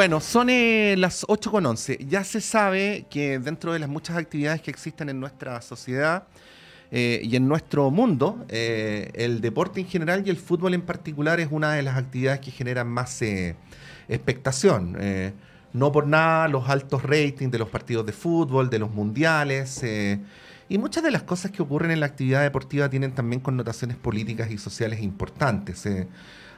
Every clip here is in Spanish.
Bueno, son eh, las 8 con 11. Ya se sabe que dentro de las muchas actividades que existen en nuestra sociedad eh, y en nuestro mundo, eh, el deporte en general y el fútbol en particular es una de las actividades que generan más expectación. no por nada los altos ratings de los partidos de fútbol, de los mundiales. y muchas de las cosas que ocurren en la actividad deportiva tienen también connotaciones políticas y sociales importantes.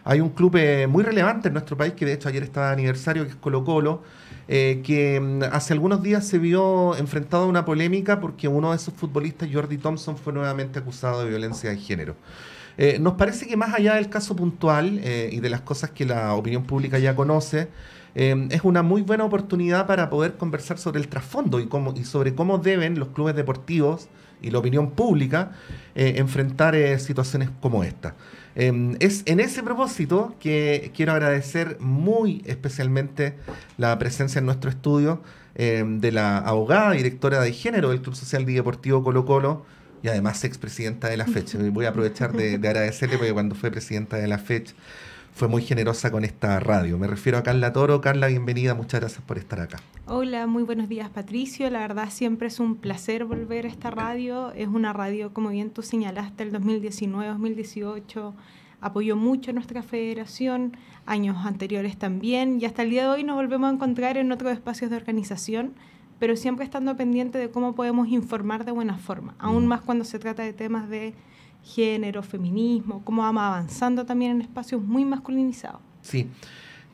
Hay un club eh, muy relevante en nuestro país, que de hecho ayer estaba de aniversario, que es Colo Colo, eh, que mm, hace algunos días se vio enfrentado a una polémica porque uno de sus futbolistas, Jordi Thompson, fue nuevamente acusado de violencia de género. Eh, nos parece que más allá del caso puntual y de las cosas que la opinión pública ya conoce, es una muy buena oportunidad para poder conversar sobre el trasfondo y sobre cómo deben los clubes deportivos y la opinión pública enfrentar situaciones como esta. Em, es en ese propósito que quiero agradecer muy especialmente la presencia en nuestro estudio em, de la abogada directora de género del Club Social y Deportivo Colo Colo y además expresidenta de la fecha. Voy a aprovechar de agradecerle porque cuando fue presidenta de la fecha fue muy generosa con esta radio. Me refiero a Carla Toro. Carla, bienvenida, muchas gracias por estar acá. Hola, muy buenos días Patricio. La verdad siempre es un placer volver a esta radio. Es una radio, como bien tú señalaste, el 2019-2018 apoyó mucho a nuestra federación, años anteriores también, y hasta el día de hoy nos volvemos a encontrar en otros espacios de organización, pero siempre estando pendiente de cómo podemos informar de buena forma, aún mm. más cuando se trata de temas de género, feminismo, cómo vamos avanzando también en espacios muy masculinizados. Sí.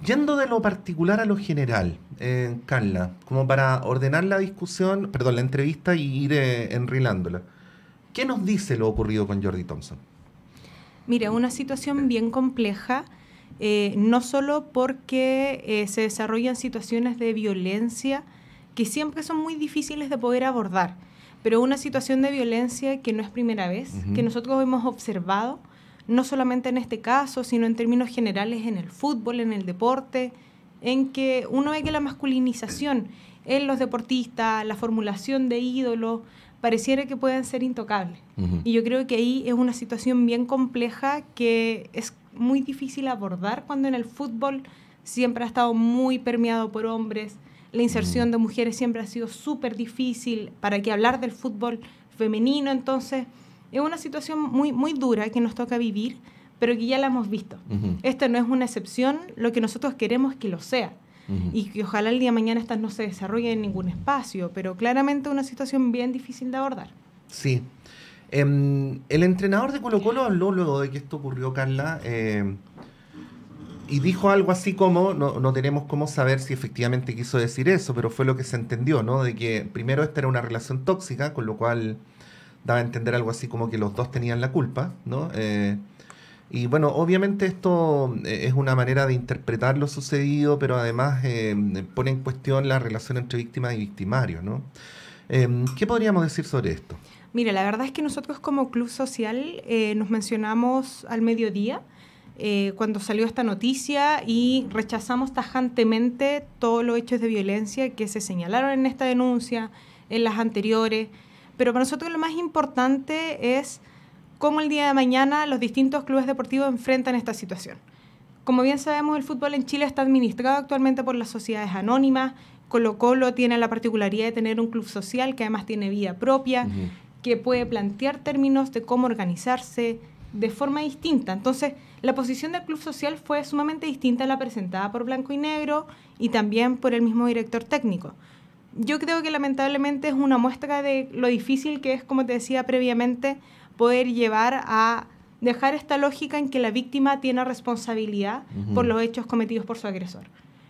Yendo de lo particular a lo general, eh, Carla, como para ordenar la discusión, perdón, la entrevista y ir eh, enrilándola, ¿qué nos dice lo ocurrido con Jordi Thompson? Mire, una situación bien compleja, eh, no solo porque se desarrollan situaciones de violencia que siempre son muy difíciles de poder abordar pero una situación de violencia que no es primera vez, que nosotros hemos observado, no solamente en este caso, sino en términos generales en el fútbol, en el deporte, en que uno ve que la masculinización en los deportistas, la formulación de ídolos, pareciera que pueden ser intocables. Y yo creo que ahí es una situación bien compleja que es muy difícil abordar cuando en el fútbol siempre ha estado muy permeado por hombres, la inserción mm. de mujeres siempre ha sido súper difícil, para qué hablar del fútbol femenino, entonces es una situación muy, muy dura que nos toca vivir, pero que ya la hemos visto. Esto Esta no es una excepción, lo que nosotros queremos es que lo sea. Y que ojalá el día de mañana estas no se desarrolle en ningún espacio, pero claramente una situación bien difícil de abordar. Sí. Em, el entrenador de Colo Colo habló luego de que esto ocurrió, Carla, eh, y dijo algo así como, no, tenemos cómo saber si efectivamente quiso decir eso, pero fue lo que se entendió, ¿no? De que primero esta era una relación tóxica, con lo cual daba a entender algo así como que los dos tenían la culpa, ¿no? Eh, y bueno, obviamente esto eh, es una manera de interpretar lo sucedido, pero además eh, pone en cuestión la relación entre víctima y victimario, ¿no? ¿Qué podríamos decir sobre esto? Mira, la verdad es que nosotros como club social nos mencionamos al mediodía eh, cuando salió esta noticia y rechazamos tajantemente todos los hechos de violencia que se señalaron en esta denuncia, en las anteriores. Pero para nosotros lo más importante es cómo el día de mañana los distintos clubes deportivos enfrentan esta situación. Como bien sabemos, el fútbol en Chile está administrado actualmente por las sociedades anónimas. Colo Colo tiene la particularidad de tener un club social que además tiene vida propia, que puede plantear términos de cómo organizarse de forma distinta. Entonces, la posición del Club Social fue sumamente distinta a la presentada por Blanco y Negro y también por el mismo director técnico. Yo creo que lamentablemente es una muestra de lo difícil que es, como te decía previamente, poder llevar a dejar esta lógica en que la víctima tiene responsabilidad por los hechos cometidos por su agresor.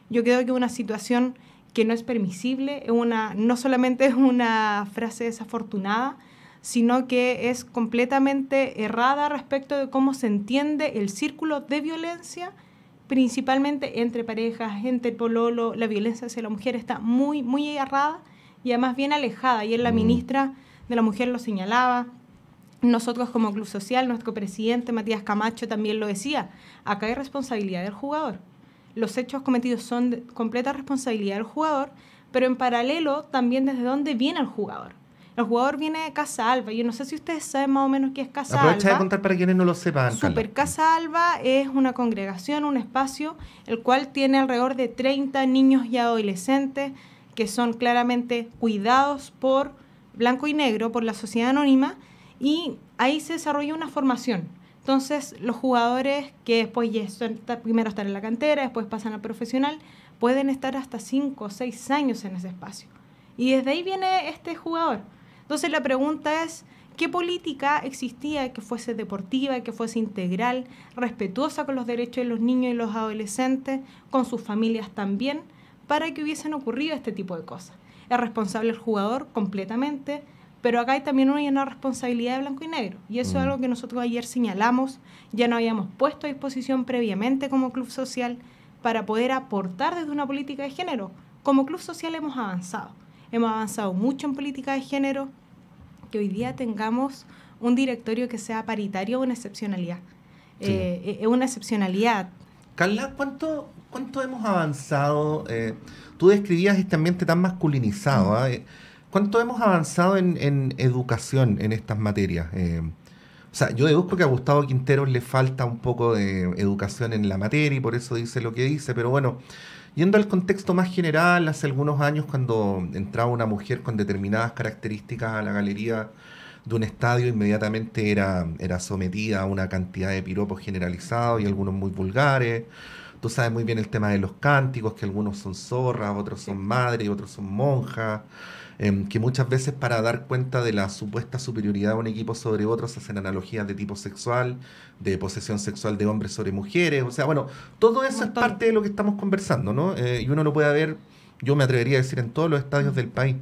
Yo creo que una situación que no es permisible, una, no solamente es una frase desafortunada, sino que es completamente errada respecto de cómo se entiende el círculo de violencia, principalmente entre parejas, entre pololo, la violencia hacia la mujer está muy, muy errada y además bien alejada. Ayer la mm. ministra de la Mujer lo señalaba, nosotros como Club Social, nuestro presidente Matías Camacho también lo decía, acá hay responsabilidad del jugador. Los hechos cometidos son de completa responsabilidad del jugador, pero en paralelo también desde dónde viene el jugador. El jugador viene de Casa Alba. Yo no sé si ustedes saben más o menos qué es Casa Aprovecha de contar para quienes no lo sepan. Super Casa Alba es una congregación, un espacio, el cual tiene alrededor de 30 niños y adolescentes que son claramente cuidados por blanco y negro, por la sociedad anónima, y ahí se desarrolla una formación. Entonces, los jugadores que después ya primero están en la cantera, después pasan a profesional, pueden estar hasta 5 o 6 años en ese espacio. Y desde ahí viene este jugador. Entonces la pregunta es, ¿qué política existía que fuese deportiva, que fuese integral, respetuosa con los derechos de los niños y los adolescentes, con sus familias también, para que hubiesen ocurrido este tipo de cosas? Es responsable el jugador completamente, pero acá hay también una responsabilidad de blanco y negro. Y eso es mm. algo que nosotros ayer señalamos, ya no habíamos puesto a disposición previamente como club social para poder aportar desde una política de género. Como club social hemos avanzado hemos avanzado mucho en política de género, que hoy día tengamos un directorio que sea paritario es una excepcionalidad. Eh, eh, es una excepcionalidad. Carla, ¿cuánto, cuánto hemos avanzado? Eh, tú describías este ambiente tan masculinizado. ¿ah? ¿Cuánto hemos avanzado en, en, educación en estas materias? o sea, yo deduzco que a Gustavo Quintero le falta un poco de educación en la materia y por eso dice lo que dice, pero bueno, Yendo al contexto más general, hace algunos años cuando entraba una mujer con determinadas características a la galería de un estadio, inmediatamente era, era sometida a una cantidad de piropos generalizados y algunos muy vulgares. Tú sabes muy bien el tema de los cánticos, que algunos son zorras, otros son madres, otros son monjas. Em, que muchas veces para dar cuenta de la supuesta superioridad de un equipo sobre otros se hacen analogías de tipo sexual, de posesión sexual de hombres sobre mujeres, o sea, bueno, todo eso es parte de lo que estamos conversando, ¿no? Eh, y uno lo puede ver, yo me atrevería a decir, en todos los estadios mm. del país.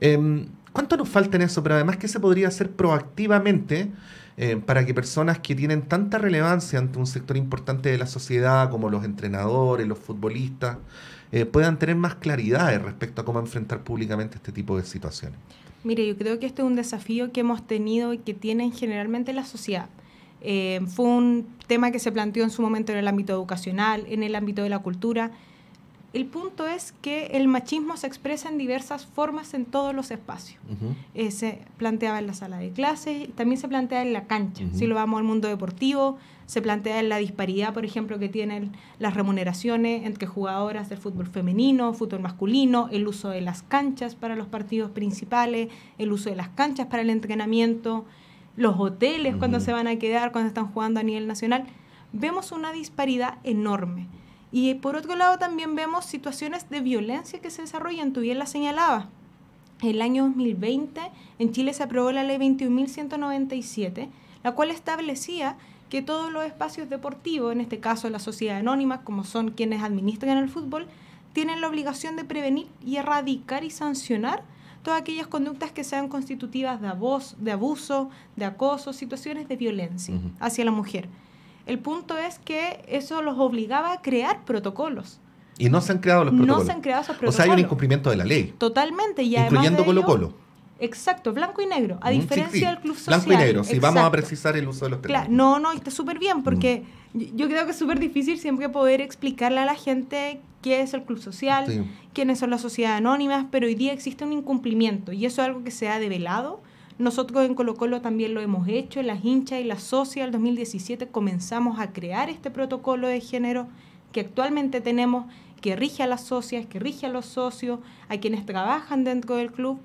Em, ¿Cuánto nos falta en eso? Pero además, ¿qué se podría hacer proactivamente? Eh, para que personas que tienen tanta relevancia ante un sector importante de la sociedad, como los entrenadores, los futbolistas, eh, puedan tener más claridad respecto a cómo enfrentar públicamente este tipo de situaciones. Mire, yo creo que este es un desafío que hemos tenido y que tienen generalmente la sociedad. Eh, fue un tema que se planteó en su momento en el ámbito educacional, en el ámbito de la cultura el punto es que el machismo se expresa en diversas formas en todos los espacios. Eh, se planteaba en la sala de clases, también se plantea en la cancha, si lo vamos al mundo deportivo, se plantea en la disparidad, por ejemplo, que tienen las remuneraciones entre jugadoras del fútbol femenino, fútbol masculino, el uso de las canchas para los partidos principales, el uso de las canchas para el entrenamiento, los hoteles cuando se van a quedar, cuando están jugando a nivel nacional. Vemos una disparidad enorme. Y por otro lado también vemos situaciones de violencia que se desarrollan, tú bien la señalabas. El año 2020 en Chile se aprobó la ley 21.197, la cual establecía que todos los espacios deportivos, en este caso la sociedad anónima, como son quienes administran el fútbol, tienen la obligación de prevenir y erradicar y sancionar todas aquellas conductas que sean constitutivas de, abuso, de acoso, situaciones de violencia hacia la mujer. El punto es que eso los obligaba a crear protocolos. Y no se han creado los protocolos. No se han creado esos protocolos. O sea, hay un incumplimiento de la ley. Totalmente. Y Incluyendo Colo-Colo. Exacto, blanco y negro. A mm, diferencia del club social. Blanco y negro, si vamos a precisar el uso de los términos. no, no, está súper bien, mm. porque yo creo que es súper difícil siempre poder explicarle a la gente qué es el club social, quiénes son las sociedades anónimas, pero hoy día existe un incumplimiento y eso es algo que se ha develado nosotros en Colo Colo también lo hemos hecho, las hinchas y las socias del 2017 comenzamos a crear este protocolo de género que actualmente tenemos, que rige a las socias, que rige a los socios, a quienes trabajan dentro del club.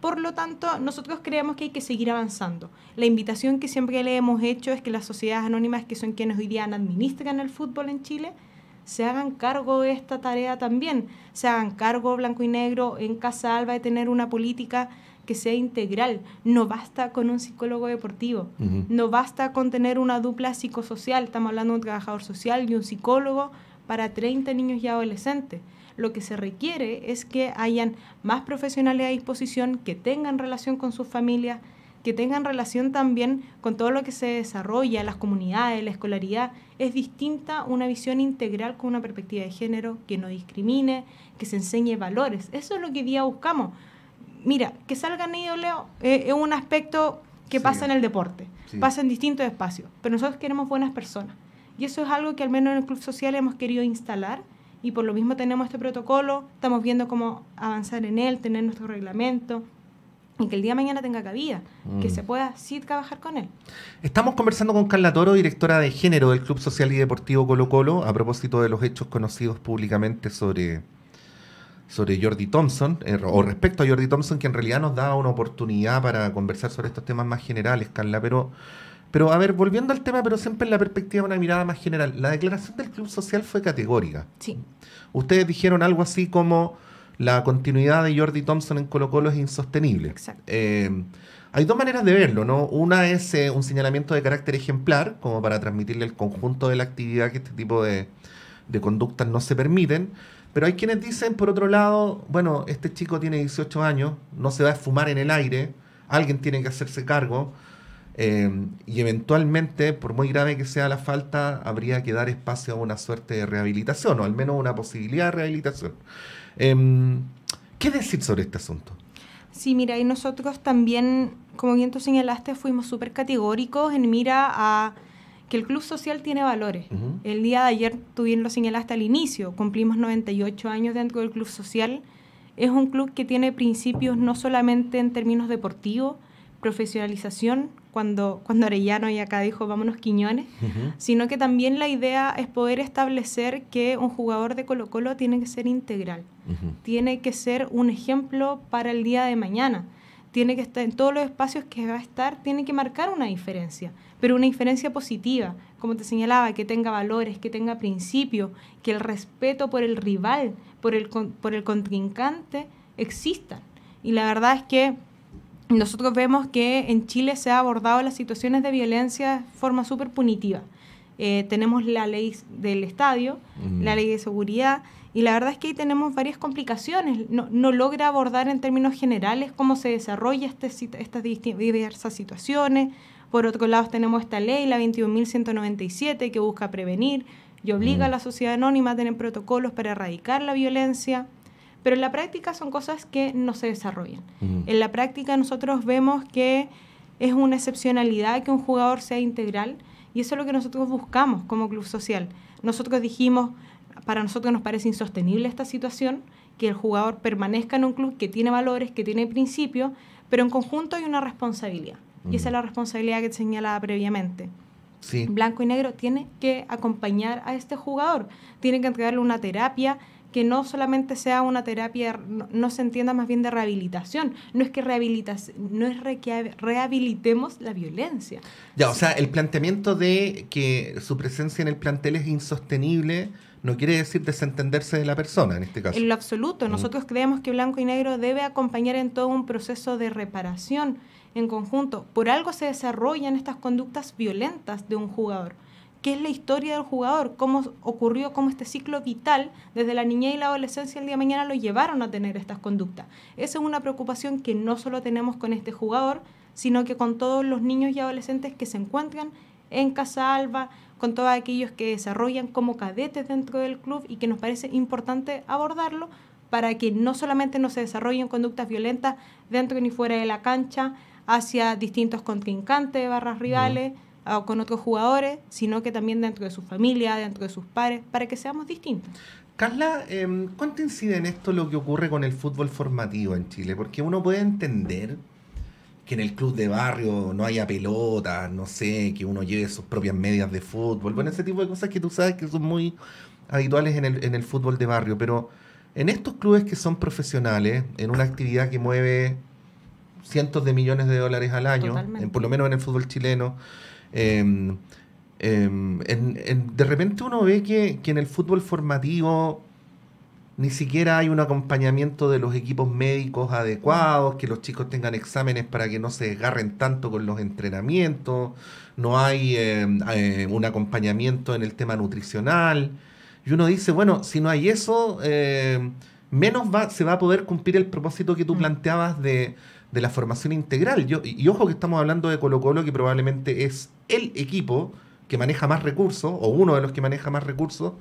Por lo tanto, nosotros creemos que hay que seguir avanzando. La invitación que siempre le hemos hecho es que las sociedades anónimas, que son quienes hoy día administran el fútbol en Chile, se hagan cargo de esta tarea también, se hagan cargo blanco y negro en Casa Alba de tener una política que sea integral. No basta con un psicólogo deportivo, no basta con tener una dupla psicosocial, estamos hablando de un trabajador social y un psicólogo para 30 niños y adolescentes. Lo que se requiere es que hayan más profesionales a disposición, que tengan relación con sus familias, que tengan relación también con todo lo que se desarrolla, las comunidades, la escolaridad. Es distinta una visión integral con una perspectiva de género que no discrimine, que se enseñe valores. Eso es lo que día buscamos mira, que salgan ellos, Leo, eh, es un aspecto que pasa en el deporte, pasa en distintos espacios, pero nosotros queremos buenas personas. Y eso es algo que al menos en el Club Social hemos querido instalar y por lo mismo tenemos este protocolo, estamos viendo cómo avanzar en él, tener nuestro reglamento, y que el día de mañana tenga cabida, que mm. se pueda sí trabajar con él. Estamos conversando con Carla Toro, directora de género del Club Social y Deportivo Colo Colo, a propósito de los hechos conocidos públicamente sobre sobre Jordi Thompson, eh, o respecto a Jordi Thompson, que en realidad nos da una oportunidad para conversar sobre estos temas más generales, Carla, pero... Pero a ver, volviendo al tema, pero siempre en la perspectiva de una mirada más general, la declaración del Club Social fue categórica. Sí. Ustedes dijeron algo así como la continuidad de Jordi Thompson en Colo Colo es insostenible. Exacto. Eh, hay dos maneras de verlo, ¿no? Una es eh, un señalamiento de carácter ejemplar, como para transmitirle el conjunto de la actividad que este tipo de, de conductas no se permiten. Pero hay quienes dicen, por otro lado, bueno, este chico tiene 18 años, no se va a fumar en el aire, alguien tiene que hacerse cargo. Eh, y eventualmente, por muy grave que sea la falta, habría que dar espacio a una suerte de rehabilitación, o al menos una posibilidad de rehabilitación. Em, ¿Qué decir sobre este asunto? Sí, mira, y nosotros también, como bien tú señalaste, fuimos súper categóricos en mira a que el Club Social tiene valores. El día de ayer, tú bien lo hasta al inicio, cumplimos 98 años dentro del Club Social. Es un club que tiene principios no solamente en términos deportivos, profesionalización, cuando, cuando Arellano y acá dijo vámonos Quiñones, sino que también la idea es poder establecer que un jugador de Colo Colo tiene que ser integral, tiene que ser un ejemplo para el día de mañana tiene que estar en todos los espacios que va a estar, tiene que marcar una diferencia, pero una diferencia positiva, como te señalaba, que tenga valores, que tenga principios, que el respeto por el rival, por el, por el contrincante exista Y la verdad es que nosotros vemos que en Chile se ha abordado las situaciones de violencia de forma súper punitiva. Eh, tenemos la ley del estadio, la ley de seguridad, y la verdad es que ahí tenemos varias complicaciones. No, logra abordar en términos generales cómo se desarrolla este estas diversas situaciones. Por otro lado, tenemos esta ley, la 21.197, que busca prevenir y obliga a mm. la sociedad anónima a tener protocolos para erradicar la violencia pero en la práctica son cosas que no se desarrollan. Mm. En la práctica nosotros vemos que es una excepcionalidad que un jugador sea integral y eso es lo que nosotros buscamos como club social. Nosotros dijimos, para nosotros nos parece insostenible esta situación, que el jugador permanezca en un club que tiene valores, que tiene principios, pero en conjunto hay una responsabilidad. Y esa es la responsabilidad que señalaba previamente. Blanco y negro tiene que acompañar a este jugador, tiene que entregarle una terapia que no solamente sea una terapia, no, se entienda más bien de rehabilitación. No es que rehabilitas, no es que rehabilitemos la violencia. Ya, o sea, el planteamiento de que su presencia en el plantel es insostenible no quiere decir desentenderse de la persona en este caso. En lo absoluto, mm. nosotros creemos que blanco y negro debe acompañar en todo un proceso de reparación en conjunto. Por algo se desarrollan estas conductas violentas de un jugador. ¿Qué es la historia del jugador? ¿Cómo ocurrió? ¿Cómo este ciclo vital desde la niñez y la adolescencia el día de mañana lo llevaron a tener estas conductas? Esa es una preocupación que no solo tenemos con este jugador, sino que con todos los niños y adolescentes que se encuentran en Casa Alba, con todos aquellos que desarrollan como cadetes dentro del club y que nos parece importante abordarlo para que no solamente no se desarrollen conductas violentas dentro ni fuera de la cancha hacia distintos contrincantes, barras rivales o con otros jugadores, sino que también dentro de su familia, dentro de sus pares, para que seamos distintos. Carla, em, ¿cuánto incide en esto lo que ocurre con el fútbol formativo en Chile? Porque uno puede entender que en el club de barrio no haya pelota, no sé, que uno lleve sus propias medias de fútbol, bueno, ese tipo de cosas que tú sabes que son muy habituales en el, fútbol de barrio, pero en estos clubes que son profesionales, en una actividad que mueve cientos de millones de dólares al año, por lo menos en el fútbol chileno, em, em, de repente uno ve que, que en el fútbol formativo ni siquiera hay un acompañamiento de los equipos médicos adecuados, que los chicos tengan exámenes para que no se desgarren tanto con los entrenamientos, no hay eh, eh, un acompañamiento en el tema nutricional. Y uno dice, bueno, si no hay eso, eh, menos va, se va a poder cumplir el propósito que tú mm. planteabas de, la formación integral. Yo, y ojo que estamos hablando de Colo Colo, que probablemente es el equipo que maneja más recursos, o uno de los que maneja más recursos,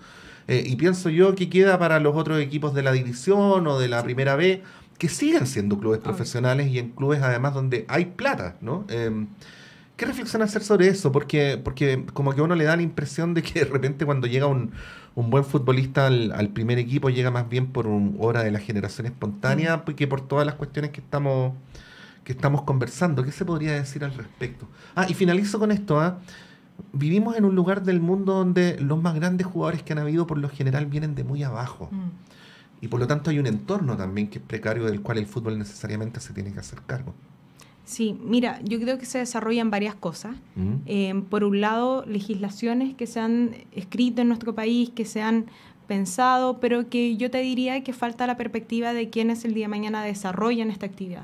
eh, y pienso yo que queda para los otros equipos de la división o de la primera B, que siguen siendo clubes profesionales y en clubes además donde hay plata, ¿no? Em, ¿Qué reflexión hacer sobre eso? Porque, porque como que uno le da la impresión de que de repente cuando llega un, buen futbolista al, primer equipo llega más bien por un, hora de la generación espontánea mm. que por todas las cuestiones que estamos, que estamos conversando. ¿Qué se podría decir al respecto? Ah, y finalizo con esto, ¿ah? vivimos en un lugar del mundo donde los más grandes jugadores que han habido por lo general vienen de muy abajo. Mm. Y por lo tanto hay un entorno también que es precario del cual el fútbol necesariamente se tiene que hacer cargo. Sí, mira, yo creo que se desarrollan varias cosas. Mm. Eh, por un lado, legislaciones que se han escrito en nuestro país, que se han pensado, pero que yo te diría que falta la perspectiva de quienes el día de mañana desarrollan esta actividad.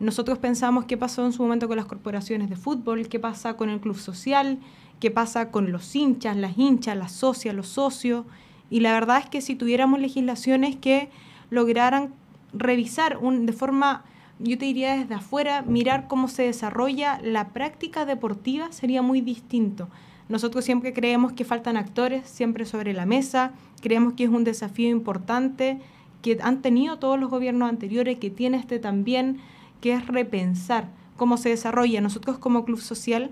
Nosotros pensamos qué pasó en su momento con las corporaciones de fútbol, qué pasa con el club social, qué pasa con los hinchas, las hinchas, las socias, los socios. Y la verdad es que si tuviéramos legislaciones que lograran revisar de forma, yo te diría desde afuera, mirar cómo se desarrolla la práctica deportiva sería muy distinto. Nosotros siempre creemos que faltan actores, siempre sobre la mesa, creemos que es un desafío importante que han tenido todos los gobiernos anteriores, que tiene este también que es repensar cómo se desarrolla. Nosotros como Club Social,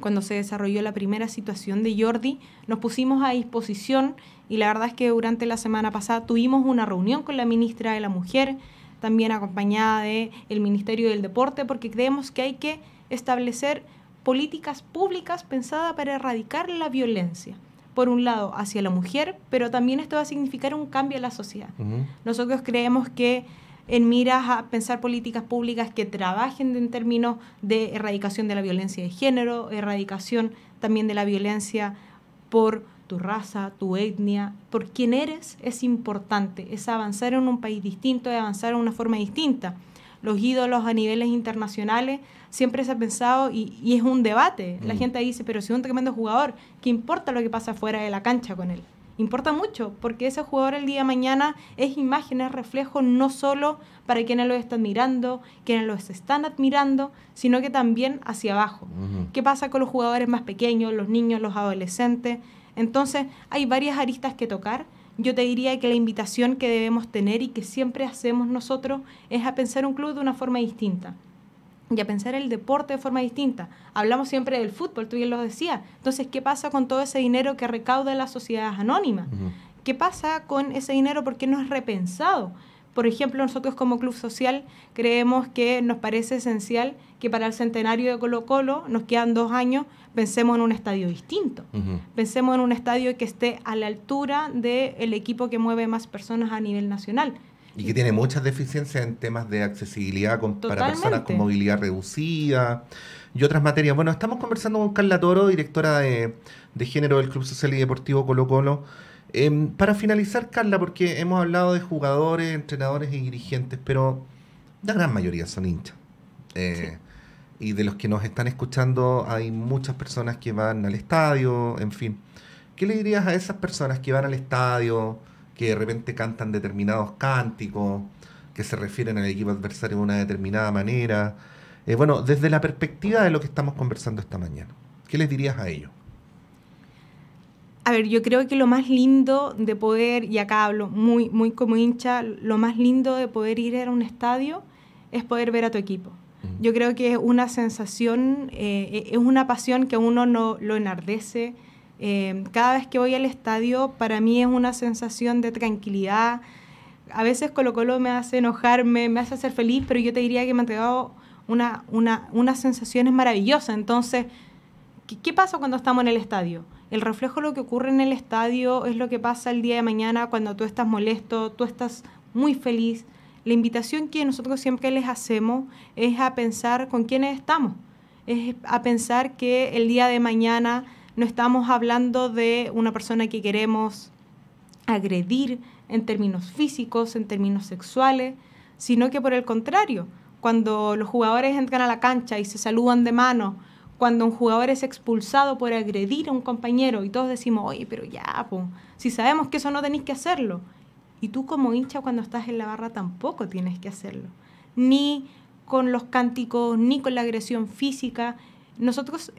cuando se desarrolló la primera situación de Jordi, nos pusimos a disposición y la verdad es que durante la semana pasada tuvimos una reunión con la ministra de la Mujer, también acompañada del el Ministerio del Deporte, porque creemos que hay que establecer políticas públicas pensadas para erradicar la violencia por un lado, hacia la mujer, pero también esto va a significar un cambio en la sociedad. Nosotros creemos que en miras a pensar políticas públicas que trabajen en términos de erradicación de la violencia de género, erradicación también de la violencia por tu raza, tu etnia, por quién eres, es importante, es avanzar en un país distinto, es avanzar en una forma distinta. Los ídolos a niveles internacionales siempre se ha pensado y, es un debate. La mm. gente dice, pero si es un tremendo jugador, ¿qué importa lo que pasa fuera de la cancha con él? importa mucho, porque ese jugador el día de mañana es imagen, es reflejo no solo para quienes lo están mirando, quienes los están admirando, sino que también hacia abajo. ¿Qué pasa con los jugadores más pequeños, los niños, los adolescentes? Entonces, hay varias aristas que tocar. Yo te diría que la invitación que debemos tener y que siempre hacemos nosotros es a pensar un club de una forma distinta y a pensar el deporte de forma distinta. Hablamos siempre del fútbol, tú bien lo decías. Entonces, ¿qué pasa con todo ese dinero que recauda las sociedades anónimas? ¿Qué pasa con ese dinero? porque no es repensado? Por ejemplo, nosotros como club social creemos que nos parece esencial que para el centenario de Colo Colo nos quedan dos años, pensemos en un estadio distinto, pensemos en un estadio que esté a la altura del equipo que mueve más personas a nivel nacional, y que tiene muchas deficiencias en temas de accesibilidad para personas con movilidad reducida y otras materias. Bueno, estamos conversando con Carla Toro, directora de, género del Club Social y Deportivo Colo Colo. Em, para finalizar, Carla, porque hemos hablado de jugadores, entrenadores y dirigentes, pero la gran mayoría son hinchas. Eh, y de los que nos están escuchando, hay muchas personas que van al estadio, en fin. ¿Qué le dirías a esas personas que van al estadio? que de repente cantan determinados cánticos, que se refieren al equipo adversario de una determinada manera. Eh, bueno, desde la perspectiva de lo que estamos conversando esta mañana, ¿qué les dirías a ellos? A ver, yo creo que lo más lindo de poder, y acá hablo muy, muy como hincha, lo más lindo de poder ir a un estadio es poder ver a tu equipo. Mm. Yo creo que es una sensación, eh, e, es una pasión que a uno no, lo enardece, Em, cada vez que voy al estadio, para mí es una sensación de tranquilidad. A veces Colo Colo me hace enojarme, me hace ser feliz, pero yo te diría que me ha entregado una, una, unas sensaciones maravillosas. Entonces, ¿qué, ¿qué pasa cuando estamos en el estadio? El reflejo de lo que ocurre en el estadio es lo que pasa el día de mañana cuando tú estás molesto, tú estás muy feliz. La invitación que nosotros siempre les hacemos es a pensar con quiénes estamos, es a pensar que el día de mañana no estamos hablando de una persona que queremos agredir en términos físicos, en términos sexuales, sino que por el contrario, cuando los jugadores entran a la cancha y se saludan de mano, cuando un jugador es expulsado por agredir a un compañero y todos decimos, oye, pero ya, si sabemos que eso no tenéis que hacerlo. Y tú como hincha cuando estás en la barra tampoco tienes que hacerlo. Ni con los cánticos, ni con la agresión física, nosotros,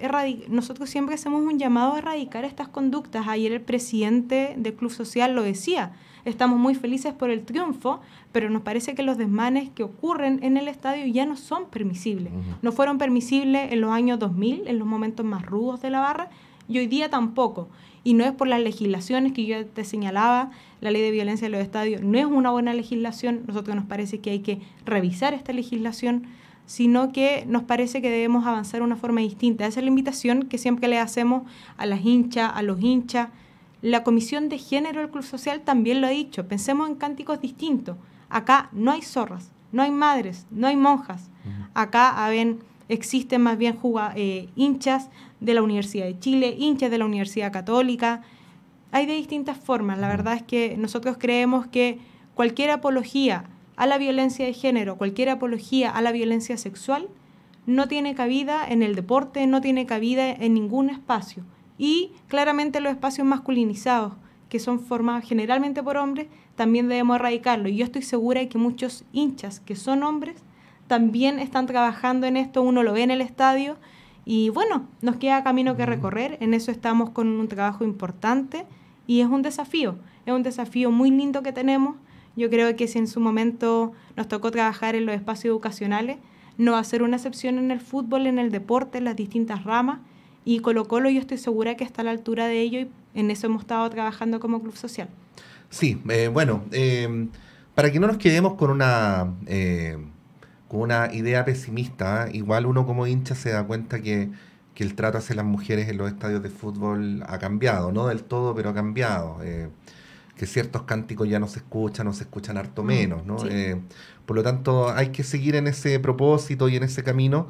nosotros siempre hacemos un llamado a erradicar estas conductas. Ayer el presidente del Club Social lo decía, estamos muy felices por el triunfo, pero nos parece que los desmanes que ocurren en el estadio ya no son permisibles. No fueron permisibles en los años 2000, en los momentos más rudos de la barra, y hoy día tampoco. Y no es por las legislaciones que yo te señalaba, la ley de violencia en los estadios no es una buena legislación, nosotros nos parece que hay que revisar esta legislación sino que nos parece que debemos avanzar de una forma distinta. Esa es la invitación que siempre le hacemos a las hinchas, a los hinchas. La Comisión de Género del Club Social también lo ha dicho, pensemos en cánticos distintos. Acá no hay zorras, no hay madres, no hay monjas. Acá existen más bien eh, hinchas de la Universidad de Chile, hinchas de la Universidad Católica. Hay de distintas formas. La verdad es que nosotros creemos que cualquier apología a la violencia de género, cualquier apología a la violencia sexual, no tiene cabida en el deporte, no tiene cabida en ningún espacio. Y claramente los espacios masculinizados, que son formados generalmente por hombres, también debemos erradicarlo. Y yo estoy segura de que muchos hinchas que son hombres también están trabajando en esto, uno lo ve en el estadio. Y bueno, nos queda camino que recorrer, en eso estamos con un trabajo importante y es un desafío, es un desafío muy lindo que tenemos yo creo que si en su momento nos tocó trabajar en los espacios educacionales, no va a ser una excepción en el fútbol, en el deporte, en las distintas ramas. Y Colo Colo yo estoy segura que está a la altura de ello y en eso hemos estado trabajando como club social. Sí, eh, bueno, eh, para que no nos quedemos con una, eh, con una idea pesimista, igual uno como hincha se da cuenta que, que, el trato hacia las mujeres en los estadios de fútbol ha cambiado, no del todo, pero ha cambiado que ciertos cánticos ya no se escuchan, o se escuchan harto mm, menos, ¿no? Eh, por lo tanto, hay que seguir en ese propósito y en ese camino.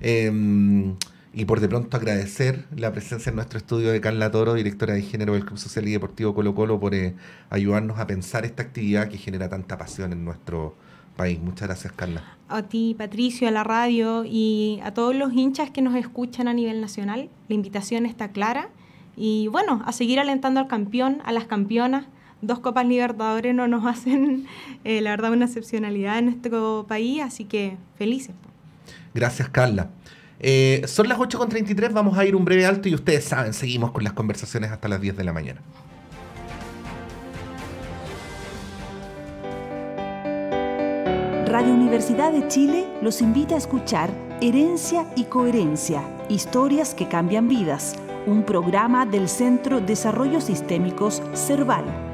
Em, y por de pronto agradecer la presencia en nuestro estudio de Carla Toro, directora de género del Club Social y Deportivo Colo Colo, por eh, ayudarnos a pensar esta actividad que genera tanta pasión en nuestro país. Muchas gracias, Carla. A ti, Patricio, a la radio y a todos los hinchas que nos escuchan a nivel nacional. La invitación está clara. Y bueno, a seguir alentando al campeón, a las campeonas, dos Copas Libertadores no nos hacen, eh, la verdad, una excepcionalidad en nuestro país, así que felices. Gracias, Carla. Eh, son las 8.33, vamos a ir un breve alto y ustedes saben, seguimos con las conversaciones hasta las 10 de la mañana. Radio Universidad de Chile los invita a escuchar Herencia y Coherencia, historias que cambian vidas, un programa del Centro Desarrollo Sistémicos CERVAL.